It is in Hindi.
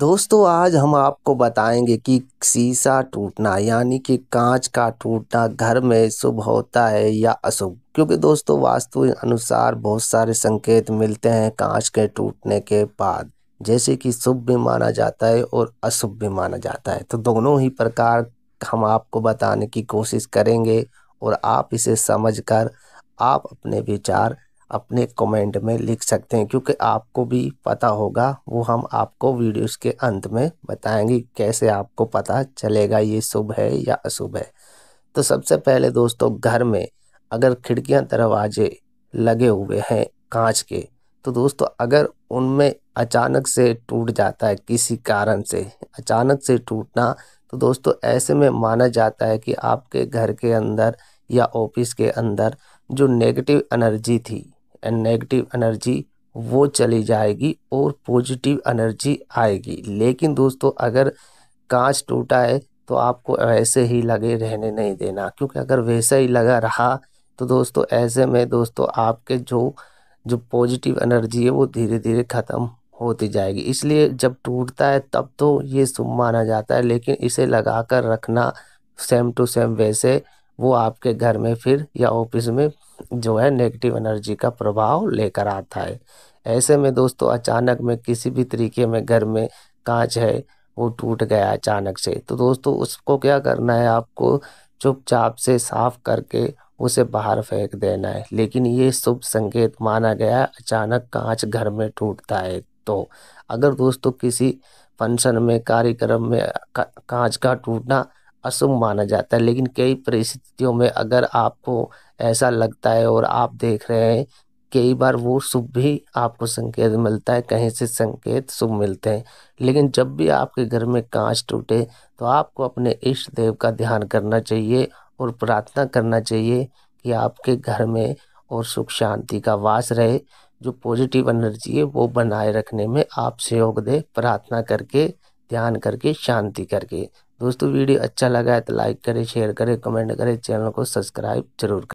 दोस्तों आज हम आपको बताएंगे कि शीशा टूटना यानी कि कांच का टूटना घर में शुभ होता है या अशुभ क्योंकि दोस्तों वास्तु अनुसार बहुत सारे संकेत मिलते हैं कांच के टूटने के बाद जैसे कि शुभ भी माना जाता है और अशुभ भी माना जाता है तो दोनों ही प्रकार हम आपको बताने की कोशिश करेंगे और आप इसे समझकर आप अपने विचार अपने कमेंट में लिख सकते हैं क्योंकि आपको भी पता होगा वो हम आपको वीडियोस के अंत में बताएंगे कैसे आपको पता चलेगा ये शुभ है या अशुभ है तो सबसे पहले दोस्तों घर में अगर खिड़कियां दरवाजे लगे हुए हैं कांच के तो दोस्तों अगर उनमें अचानक से टूट जाता है किसी कारण से अचानक से टूटना तो दोस्तों ऐसे में माना जाता है कि आपके घर के अंदर या ऑफिस के अंदर जो नेगेटिव एनर्जी थी नेगेटिव एनर्जी वो चली जाएगी और पॉजिटिव एनर्जी आएगी लेकिन दोस्तों अगर कांच टूटा है तो आपको ऐसे ही लगे रहने नहीं देना क्योंकि अगर वैसे ही लगा रहा तो दोस्तों ऐसे में दोस्तों आपके जो जो पॉजिटिव एनर्जी है वो धीरे धीरे ख़त्म होती जाएगी इसलिए जब टूटता है तब तो ये शुभ माना जाता है लेकिन इसे लगा कर रखना सेम टू सेम वैसे वो आपके घर में फिर या ऑफिस में जो है नेगेटिव एनर्जी का प्रभाव लेकर आता है ऐसे में दोस्तों अचानक में किसी भी तरीके में घर में कांच है वो टूट गया अचानक से तो दोस्तों उसको क्या करना है आपको चुपचाप से साफ करके उसे बाहर फेंक देना है लेकिन ये शुभ संकेत माना गया अचानक कांच घर में टूटता है तो अगर दोस्तों किसी फंक्शन में कार्यक्रम में का, कांच का टूटना अशुभ माना जाता है लेकिन कई परिस्थितियों में अगर आपको ऐसा लगता है और आप देख रहे हैं कई बार वो शुभ भी आपको संकेत मिलता है कहीं से संकेत शुभ मिलते हैं लेकिन जब भी आपके घर में कांच टूटे तो आपको अपने इष्ट देव का ध्यान करना चाहिए और प्रार्थना करना चाहिए कि आपके घर में और सुख शांति का वास रहे जो पॉजिटिव एनर्जी है वो बनाए रखने में आप सहयोग दे प्रार्थना करके ध्यान करके शांति करके दोस्तों वीडियो अच्छा लगा है तो लाइक करें शेयर करें कमेंट करें चैनल को सब्सक्राइब जरूर करें